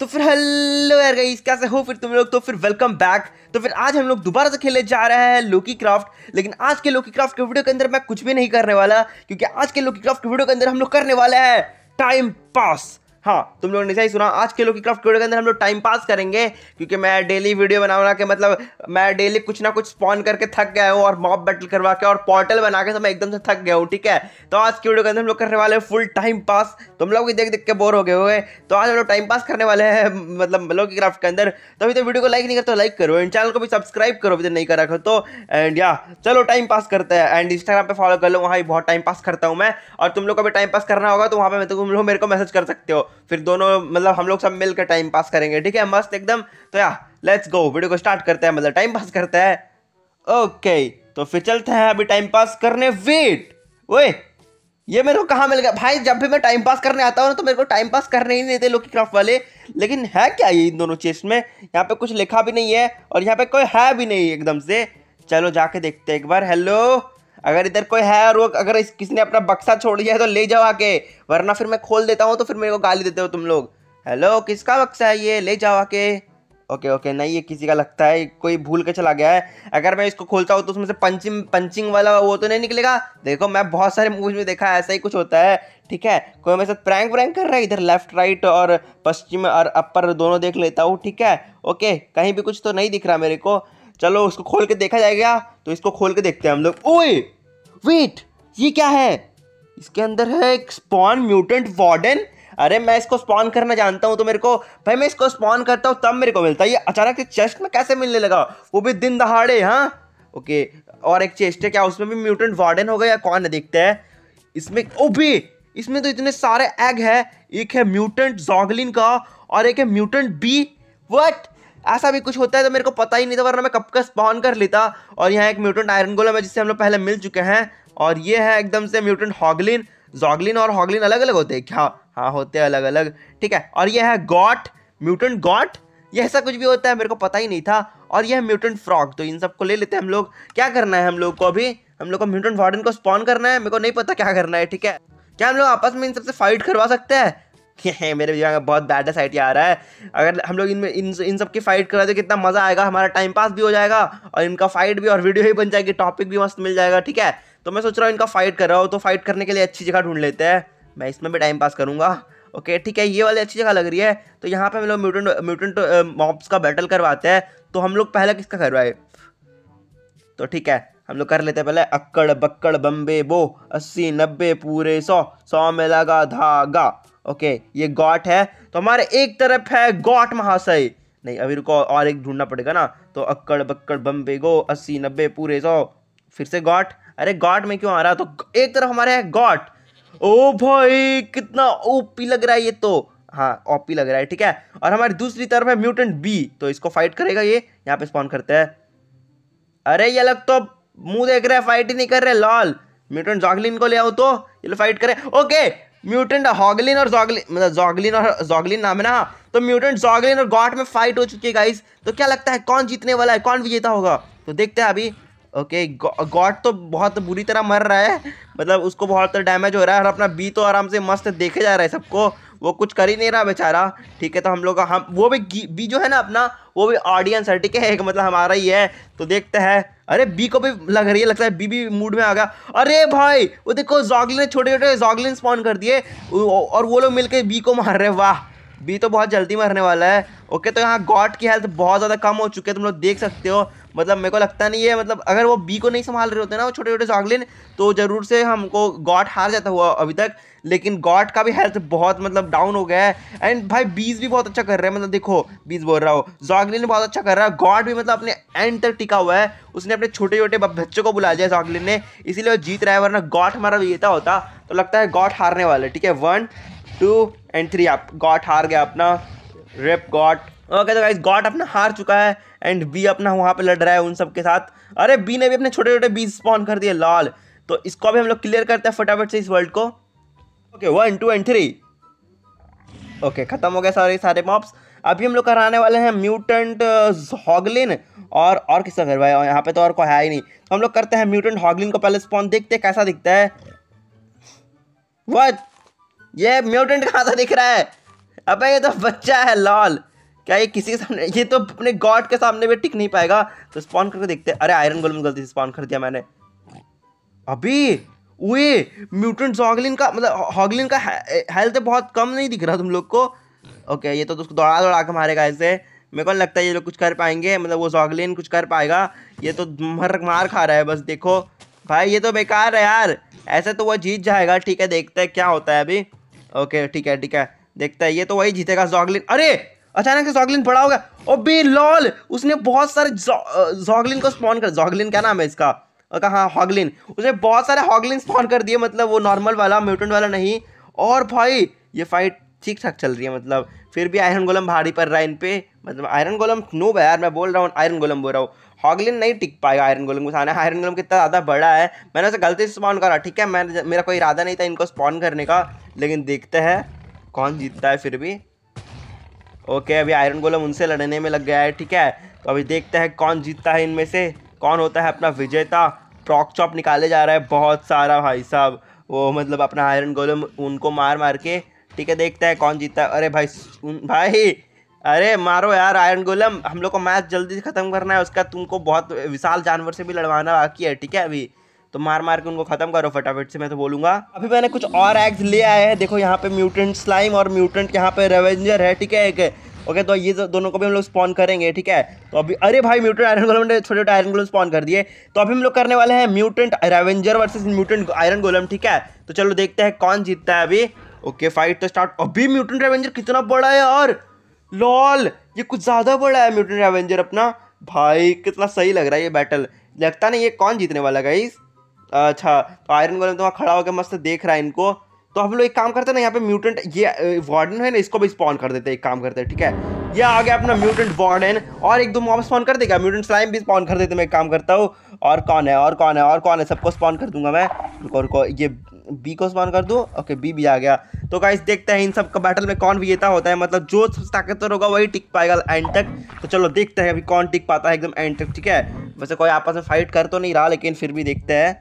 तो फिर हेलो यार गाइस कैसे हो फिर तुम लोग तो फिर वेलकम बैक तो फिर आज हम लोग दोबारा से खेले जा रहे हैं लोकी क्राफ्ट लेकिन आज के लोकी क्राफ्ट के वीडियो के अंदर मैं कुछ भी नहीं करने वाला क्योंकि आज के लोकी क्राफ्ट के वीडियो के अंदर हम लोग करने वाले हैं टाइम पास हाँ तुम लोगों ने सही सुना आज के लोग क्राफ्ट वीडियो के अंदर हम लोग टाइम पास करेंगे क्योंकि मैं डेली वीडियो बना बना के मतलब मैं डेली कुछ ना कुछ स्पॉन करके थक गया हूँ और मॉब बैटल करवा के और पोर्टल बना के तो मैं एकदम से थक गया हूँ ठीक है तो आज की वीडियो के अंदर हम लोग करने वाले हैं फुल टाइम पास तुम लोग भी देख देख के बोर हो गए हुए तो आज हम लोग टाइम पास करने वाले हैं मतलब लोकी क्राफ्ट के अंदर तो अभी तो वीडियो को लाइक नहीं करते तो लाइक करो एंड चैनल को भी सब्सक्राइब करो अभी तो नहीं करा तो एंड या चलो टाइम पास करते हैं एंड इंस्टाग्राम पर फॉलो कर लो वहाँ भी बहुत टाइम पास करता हूँ मैं और तुम लोग को भी टाइम पास करना होगा तो वहाँ पर तो तुम लोग मेरे को मैसेज कर सकते हो फिर दोनों मतलब हम लोग सब मिलकर टाइम पास करेंगे ठीक है मस्त एकदम तो या लेट्स गो वीडियो को स्टार्ट करते हैं मतलब टाइम पास करते हैं ओके तो फिर चलते हैं अभी टाइम पास करने वेट वे ये मेरे को कहाँ मिल गया भाई जब भी मैं टाइम पास करने आता हूँ ना तो मेरे को टाइम पास करने ही नहीं देते लोकी क्राफ्ट वाले लेकिन है क्या ये इन दोनों चेस्ट में यहाँ पे कुछ लिखा भी नहीं है और यहाँ पे कोई है भी नहीं एकदम से चलो जाके देखते हैं एक बार हेलो अगर इधर कोई है और वो अगर इस किसी ने अपना बक्सा छोड़ दिया है तो ले जाओ आके वरना फिर मैं खोल देता हूँ तो फिर मेरे को गाली देते हो तुम लोग हेलो किसका बक्सा है ये ले जाओ आके ओके ओके नहीं ये किसी का लगता है कोई भूल के चला गया है अगर मैं इसको खोलता हूँ तो उसमें से पंचिंग पंचिंग वाला वो तो नहीं निकलेगा देखो मैं बहुत सारे मूवीज में देखा है ऐसा ही कुछ होता है ठीक है कोई मेरे साथ प्रैंक व्रैंक कर रहा है इधर लेफ्ट राइट और पश्चिम और अपर दोनों देख लेता हूँ ठीक है ओके कहीं भी कुछ तो नहीं दिख रहा मेरे को चलो उसको खोल के देखा जाएगा तो इसको खोल के देखते हैं हम लोग ओए वेट ये क्या है इसके अंदर है एक स्पॉन म्यूटेंट वार्डन अरे मैं इसको स्पॉन करना जानता हूँ तो मेरे को भाई मैं इसको स्पॉन करता हूँ तब मेरे को मिलता है ये अचानक एक चेस्ट में कैसे मिलने लगा वो भी दिन दहाड़े हाँ ओके और एक चेस्ट है क्या उसमें भी म्यूटेंट वार्डन हो गया या कौन है देखते हैं इसमें ओ भी इसमें तो इतने सारे एग है एक है म्यूटेंट जॉगलिन का और एक है म्यूटेंट बी वट ऐसा भी कुछ होता है तो मेरे को पता ही नहीं था वरना मैं कब का स्पॉन कर लेता और यहाँ एक म्यूटेंट आयरन गोलम है जिससे हम लोग पहले मिल चुके हैं और ये है एकदम से म्यूटेंट हॉगलिन जॉगलिन और हॉगलिन अलग अलग होते हैं क्या हाँ होते हैं अलग अलग ठीक है और यह है गॉट म्यूटेंट गॉट ये ऐसा कुछ भी होता है मेरे को पता ही नहीं था और यह म्यूटेंट फ्रॉग तो इन सबको ले लेते हैं हम लोग क्या करना है हम लोग को अभी हम लोग को म्यूटेंट वार्डन को स्पॉन करना है मेरे को नहीं पता क्या करना है ठीक है क्या हम लोग आपस में इन सबसे फाइट करवा सकते हैं मेरे दिमाग में बहुत बैडेस आइडिया आ रहा है अगर हम लोग इनमें इन इन सब की फाइट करा तो कितना मज़ा आएगा हमारा टाइम पास भी हो जाएगा और इनका फाइट भी और वीडियो भी बन जाएगी टॉपिक भी मस्त मिल जाएगा ठीक है तो मैं सोच रहा हूँ इनका फाइट कर रहा हूँ तो फाइट करने के लिए अच्छी जगह ढूंढ लेते हैं मैं इसमें भी टाइम पास करूँगा ओके ठीक है ये वाली अच्छी जगह लग रही है तो यहाँ पर हम लोग म्यूटेंट म्यूटेंट मॉब्स का बैटल करवाते हैं तो हम लोग पहला किसका करवाए तो ठीक है हम लोग कर लेते हैं पहले अक्कड़ बक्कड़ बम्बे बो अस्सी नब्बे पूरे सौ सौ में लगा धागा ओके ये गॉट है तो हमारे एक तरफ है गॉट महाशय नहीं अभी रुको और एक ढूंढना पड़ेगा ना तो अक्कड़ बक्कड़ बम्बे गो अस्सी नब्बे पूरे सौ फिर से गॉट अरे गॉट में क्यों आ रहा तो एक तरफ हमारे है गॉट ओ भाई कितना ओपी लग रहा है ये तो हाँ ओपी लग रहा है ठीक है और हमारी दूसरी तरफ है म्यूटेंट बी तो इसको फाइट करेगा ये यहाँ पे स्पॉन करते हैं अरे ये लग तो मुंह देख रहे हैं फाइट ही नहीं कर रहे लाल म्यूटेंट जॉकलिन को ले आओ तो ये फाइट करे ओके म्यूटेंट हॉगलिन और जॉगलिन मतलब जॉगलिन और जॉगलिन नाम है ना तो म्यूटेंट जॉगलिन और गॉट में फाइट हो चुकी है गाइस तो क्या लगता है कौन जीतने वाला है कौन विजेता होगा तो देखते हैं अभी ओके गॉट तो बहुत बुरी तरह मर रहा है मतलब उसको बहुत डैमेज हो रहा है और अपना बी तो आराम से मस्त देखे जा रहा है सबको वो कुछ कर ही नहीं रहा बेचारा ठीक है तो हम लोग हम वो भी बी जो है ना अपना वो भी ऑडियंस है ठीक है एक मतलब हमारा ही है तो देखते हैं अरे बी को भी लग रही है लगता है बी भी मूड में आ गया अरे भाई वो देखो जॉगलिन छोटे छोटे जॉगलिन स्पॉन कर दिए और वो लोग मिलकर बी को मार रहे वाह बी तो बहुत जल्दी मरने वाला है ओके तो यहाँ गॉड की हेल्थ बहुत ज़्यादा कम हो चुकी है तुम लोग देख सकते हो मतलब मेरे को लगता नहीं है मतलब अगर वो बी को नहीं संभाल रहे होते ना वो छोटे छोटे जॉगलिन तो ज़रूर से हमको गॉड हार जाता हुआ अभी तक लेकिन गॉड का भी हेल्थ बहुत मतलब डाउन हो गया है एंड भाई बीज भी बहुत अच्छा कर रहा है मतलब देखो बीज बोल रहा हो जॉगलिन बहुत अच्छा कर रहा है गॉड भी मतलब अपने एंड तक टिका हुआ है उसने अपने छोटे छोटे बच्चों को बुला लिया जॉगलिन ने इसीलिए वो जीत रहा है वरना गॉड हमारा विजेता होता तो लगता है गॉड हारने वाला है ठीक है वन टू एंड थ्री आप गॉट हार गया अपना रेप गॉट ओके तो गाइज गॉट अपना हार चुका है एंड बी अपना वहाँ पे लड़ रहा है उन सब के साथ अरे बी ने भी अपने छोटे छोटे बीज स्पॉन कर दिए लाल तो इसको भी हम लोग क्लियर करते हैं फटाफट से इस वर्ल्ड को okay one two and three okay ख़त्म हो गया सारे सारे मॉप्स अभी हम लोग कराने वाले हैं म्यूटेंट हॉगलिन और और किसका घर भाई यहाँ पे तो और कोई है ही नहीं तो हम लोग करते हैं म्यूटेंट हॉगलिन को पहले स्पॉन देखते हैं कैसा दिखता है वह ये म्यूटेंट कहाँ से दिख रहा है अब ये तो बच्चा है लॉल क्या ये किसी के सामने ये तो अपने गॉड के सामने भी टिक नहीं पाएगा तो स्पॉन करके देखते हैं अरे आयरन गोलम गलती से स्पॉन कर दिया मैंने अभी वे म्यूटेंट जॉगलिन का मतलब हॉगलिन का हेल्थ बहुत कम नहीं दिख रहा तुम लोग को ओके ये तो उसको दौड़ा दौड़ा के मारेगा ऐसे मेरे को लगता है ये लोग कुछ कर पाएंगे मतलब वो जॉगलिन कुछ कर पाएगा ये तो मर मार खा रहा है बस देखो भाई ये तो बेकार है यार ऐसे तो वो जीत जाएगा ठीक है देखते हैं क्या होता है अभी ओके ठीक है ठीक है देखता है ये तो वही जीतेगा जॉगलिन अरे अचानक से जॉगलिन बड़ा होगा ओ लॉल उसने बहुत सारे जॉगलिन को स्पॉन कर जॉगलिन क्या नाम है इसका कहा हॉगलिन उसने बहुत सारे हॉगलिन स्पॉन कर दिए मतलब वो नॉर्मल वाला म्यूटेंट वाला नहीं और भाई ये फाइट ठीक ठाक चल रही है मतलब फिर भी आयरन गोलम भारी पड़ रहा है इन पे मतलब आयरन गोलम नो यार मैं बोल रहा हूँ आयरन गोलम बोल रहा हूँ हॉगलिन नहीं टिक पाएगा आयरन गोलम को सामने आयरन गोलम कितना ज़्यादा बड़ा है मैंने उसे गलती से स्पॉन करा ठीक है मैं मेरा कोई इरादा नहीं था इनको स्पॉन करने का लेकिन देखते हैं कौन जीतता है फिर भी ओके अभी आयरन गोलम उनसे लड़ने में लग गया है ठीक है तो अभी देखते हैं कौन जीतता है इनमें से कौन होता है अपना विजेता ट्रॉक चॉप निकाले जा रहा है बहुत सारा भाई साहब वो मतलब अपना आयरन गोलम उनको मार मार के ठीक है देखते हैं कौन जीतता है अरे भाई भाई अरे मारो यार आयरन गोलम हम लोग को मैच जल्दी से ख़त्म करना है उसका तुमको बहुत विशाल जानवर से भी लड़वाना बाकी है ठीक है अभी तो मार मार के उनको ख़त्म करो फटाफट से मैं तो बोलूंगा अभी मैंने कुछ और एग्स ले आए हैं देखो यहाँ पे म्यूटेंट स्लाइम और म्यूटेंट यहाँ पे रेवेंजर है ठीक है एक ओके तो ये दोनों को भी हम लोग स्पॉन करेंगे ठीक है तो अभी अरे भाई म्यूटेंट आयरन गोलम ने छोटे छोटे आयरन गोलम स्पॉन कर दिए तो अभी हम लोग करने वाले हैं mutant revenger versus mutant iron golem ठीक है तो चलो देखते हैं कौन जीतता है अभी ओके फाइट तो स्टार्ट अभी म्यूटेंट रेवेंजर कितना बड़ा है और लॉल ये कुछ ज़्यादा बड़ा है म्यूटेंट एवेंजर अपना भाई कितना सही लग रहा है ये बैटल लगता नहीं ये कौन जीतने वाला गाइस अच्छा तो आयरन गोलम तो वहाँ खड़ा होकर मस्त देख रहा है इनको तो हम लोग एक काम करते हैं ना यहाँ पे म्यूटेंट ये वार्डन है ना इसको भी स्पॉन कर देते हैं एक काम करते हैं ठीक है ये आ गया अपना म्यूटेंट वार्डन और एक दो मॉब स्पॉन कर देगा म्यूटेंट स्लाइम भी स्पॉन कर देते मैं एक काम करता हूँ और कौन है और कौन है और कौन है सबको स्पॉन कर दूंगा मैं रुको रुको ये बी को स्पॉन कर दूँ ओके बी भी आ गया तो गाइस देखते हैं इन सब का बैटल में कौन विजेता होता है मतलब जो ताकतवर होगा वही टिक पाएगा एंड तक तो चलो देखते हैं अभी कौन टिक पाता है एकदम एंड तक ठीक है वैसे कोई आपस में फाइट कर तो नहीं रहा लेकिन फिर भी देखते हैं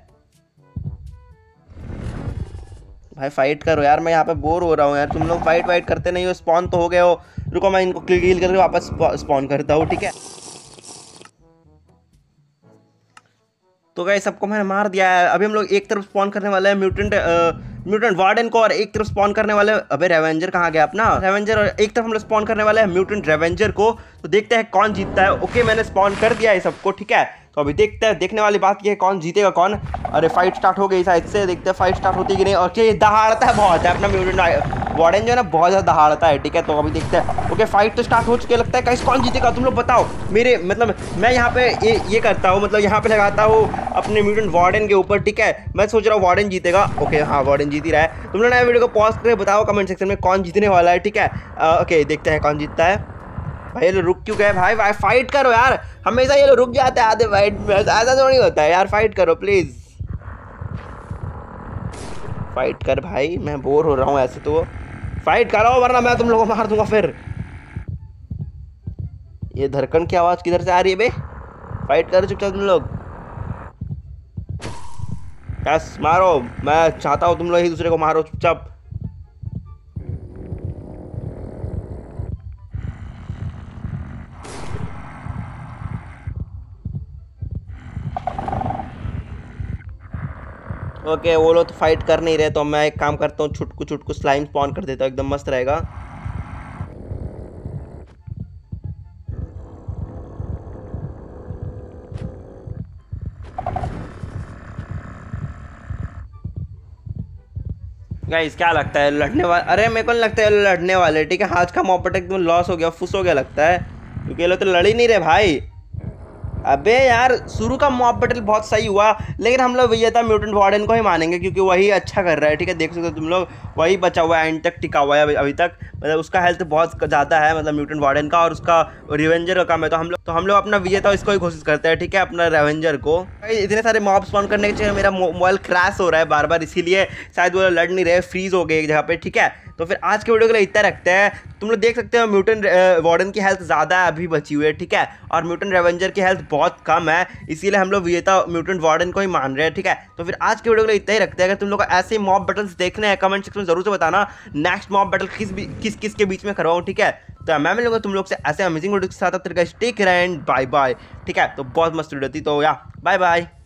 भाई फाइट करो यार मैं यहाँ पे बोर हो रहा हूँ यार तुम लोग फाइट वाइट करते नहीं हो स्पॉन तो हो गए हो रुको मैं इनको क्लिक करके वापस स्पॉन करता हूँ ठीक है तो गए सबको मैंने मार दिया है अभी हम लोग एक तरफ स्पॉन करने वाले हैं म्यूटेंट म्यूटेंट वार्डन को और एक तरफ स्पॉन करने वाले अबे रेवेंजर कहाँ गया अपना रेवेंजर और एक तरफ हम लोग स्पॉन करने वाले हैं म्यूटेंट रेवेंजर को तो देखते हैं कौन जीतता है ओके मैंने स्पॉन कर दिया है सबको ठीक है तो अभी देखते हैं देखने वाली बात यह है कौन जीतेगा कौन अरे फाइट स्टार्ट हो गई साइड से देखते हैं फाइट स्टार्ट होती कि नहीं और क्या ये दहाड़ता है बहुत है अपना म्यूटेंट वार्डन जो है ना बहुत ज़्यादा दहाड़ता है ठीक है तो अभी देखते हैं ओके फाइट तो स्टार्ट हो चुके लगता है कैसे कौन जीतेगा तुम लोग बताओ मेरे मतलब मैं यहाँ पे ये ये करता हूँ मतलब यहाँ पे लगाता हूँ अपने म्यूटेंट वार्डन के ऊपर ठीक है मैं सोच रहा हूँ वार्डन जीतेगा ओके हाँ वार्डन जीती रहा है तुम लोग ना वीडियो को पॉज करके बताओ कमेंट सेक्शन में कौन जीतने वाला है ठीक है ओके देखते हैं कौन जीतता है भाई ये रुक क्यों गए भाई भाई फाइट करो यार हमेशा ये लोग रुक जाते हैं आधे फाइट में ऐसा तो नहीं होता है यार फाइट करो प्लीज़ फाइट कर भाई मैं बोर हो रहा हूँ ऐसे तो फाइट करो वरना मैं तुम लोगों को मार दूंगा फिर ये धड़कन की आवाज़ किधर से आ रही है बे फाइट कर चुके तुम लोग बस मारो मैं चाहता हूँ तुम लोग एक दूसरे को मारो चुपचाप ओके वो लोग तो फाइट कर नहीं रहे तो मैं एक काम करता हूँ छुटकू छुटकू स्लाइम स्पॉन कर देता हूँ एकदम मस्त रहेगा गाइस क्या लगता है लड़ने वाले अरे मेरे को नहीं लगता है लड़ने वाले ठीक है आज का मॉपट एकदम लॉस हो गया फुस हो गया लगता है क्योंकि ये लोग तो लड़ ही नहीं रहे भाई अबे यार शुरू का मॉप बटल बहुत सही हुआ लेकिन हम लोग विजेता म्यूटेंट वार्डन को ही मानेंगे क्योंकि वही अच्छा कर रहा है ठीक है देख सकते हो तुम लोग वही बचा हुआ है एंड तक टिका हुआ है अभी तक मतलब उसका हेल्थ बहुत ज़्यादा है मतलब म्यूटेंट वार्डन का और उसका रिवेंजर का काम है तो हम लोग तो हम लोग अपना विजेता तो इसको ही घोषित करते हैं ठीक है अपना रेवेंजर को इतने सारे मॉब स्पॉन करने के चाहिए मेरा मोबाइल क्रैश हो रहा है बार बार इसीलिए शायद वो लड़ नहीं रहे फ्रीज हो गए एक जगह पर ठीक है तो फिर आज के वीडियो के लिए इतना रखते हैं तुम लोग देख सकते हो म्यूटन वार्डन की हेल्थ ज़्यादा है अभी बची हुई है ठीक है और म्यूटन रेवेंजर की हेल्थ बहुत कम है इसीलिए हम लोग विजेता म्यूटन वार्डन को ही मान रहे हैं ठीक है तो फिर आज के वीडियो के लिए इतना ही रखते हैं अगर तुम लोग ऐसे मॉप बटल्स देखने हैं कमेंट सेक्शन में जरूर से बताना नेक्स्ट मॉप बटल किस भी किस किस किस के बीच में करवाऊँ ठीक है तो मैं मिलूंगा तुम लोग से ऐसे अमेजिंग वीडियो के साथ अब तरीका स्टे एंड बाय बाय ठीक है तो बहुत मस्त वीडियो थी तो या बाय बाय